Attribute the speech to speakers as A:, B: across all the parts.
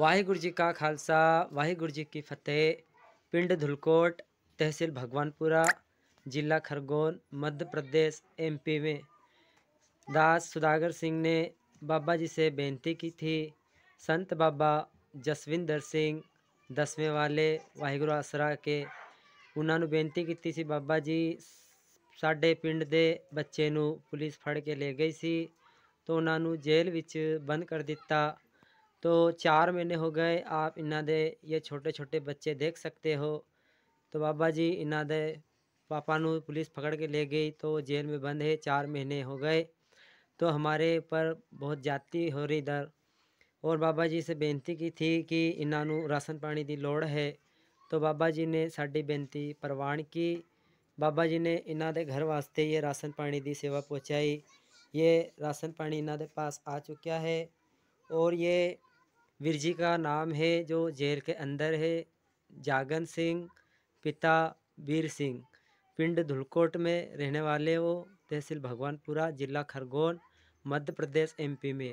A: वाहेगुरु जी का खालसा वाहेगुरु जी की फतेह पिंड धुलकोट तहसील भगवानपुरा जिला खरगोन मध्य प्रदेश एमपी में दास सुदागर सिंह ने बाबा जी से बेनती की थी संत बाबा जसविंदर सिंह दसवें वाले वाहेगुरु आसरा के उन्होंने बेनती की थी बाबा जी साढ़े पिंड दे बच्चे पुलिस फड़ के ले गई सी तो उन्होंने जेल में बंद कर दिता तो चार महीने हो गए आप इन्हें दे ये छोटे छोटे बच्चे देख सकते हो तो बाबा जी इन्हें दे पापा ने पुलिस पकड़ के ले गई तो जेल में बंद है चार महीने हो गए तो हमारे पर बहुत जाति हो रही इधर और बाबा जी से बेनती की थी कि इन्हों राशन पानी की लोड़ है तो बाबा जी ने साड़ी बेनती प्रवान की बाबा जी ने ਇਹਨਾਂ घर वास्ते ये राशन पानी की सेवा पहुँचाई ये राशन पानी ਪਾਣੀ पास आ चुका है और ये बिरजी का नाम है जो जेल के अंदर है जागन सिंह पिता वीर सिंह पिंड धुलकोट में रहने वाले वो तहसील भगवानपुरा जिला खरगोन मध्य प्रदेश एमपी में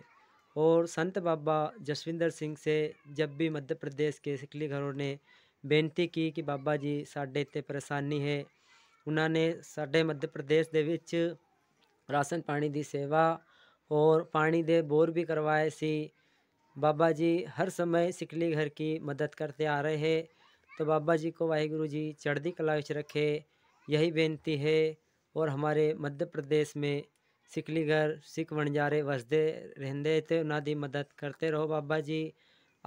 A: और संत बाबा जसविंदर सिंह से जब भी मध्य प्रदेश के सिकली घरों ने बेनती की कि बाबा जी साढ़े इतने परेशानी है उन्होंने साढ़े मध्य प्रदेश के राशन पानी की सेवा और पानी दे बोर भी करवाए सी बाबा जी हर समय सिकली घर की मदद करते आ रहे हैं तो बाबा जी को वाहेगुरु जी चढ़ती कला विच रखे यही बेनती है और हमारे मध्य प्रदेश में सिकली घर सिख वणजारे वसदे रहते तो उन्होंने मदद करते रहो बाबा जी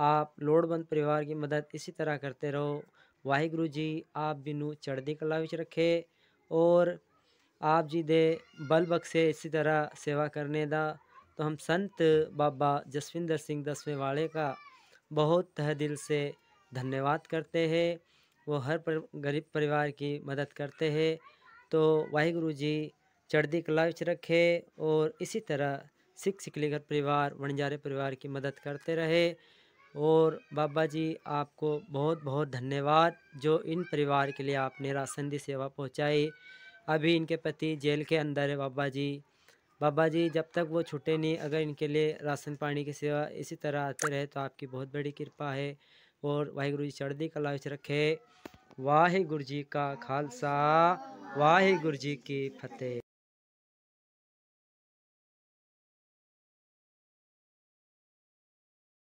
A: आप लोड़बंद परिवार की मदद इसी तरह करते रहो वाहेगुरु जी आप भी ਨੂੰ कला रखे और आप जी दे ਜੀ ਦੇ इसी तरह सेवा करने का तो हम संत बाबा जसविंदर सिंह दसवें वाले का बहुत तह दिल से धन्यवाद करते हैं वो हर पर, गरीब परिवार की मदद करते हैं तो वाहिगुरु जी चढ़दी कला रखे और इसी तरह सिख सिकलीगर परिवार वणजारे परिवार की मदद करते रहे और बाबा जी आपको बहुत बहुत धन्यवाद जो इन परिवार के लिए आपने राशन दी सेवा पहुंचाई अभी इनके पति जेल के अंदर है बाबा जी बाबा जी जब तक वो छुटे नहीं अगर इनके लिए राशन पानी की सेवा इसी तरह आते रहे तो आपकी बहुत बड़ी कृपा है और वाहेगुरु जी चढ़दी कला रखे वाहिगुरु जी का खालसा वाहेगुरु जी की फतेह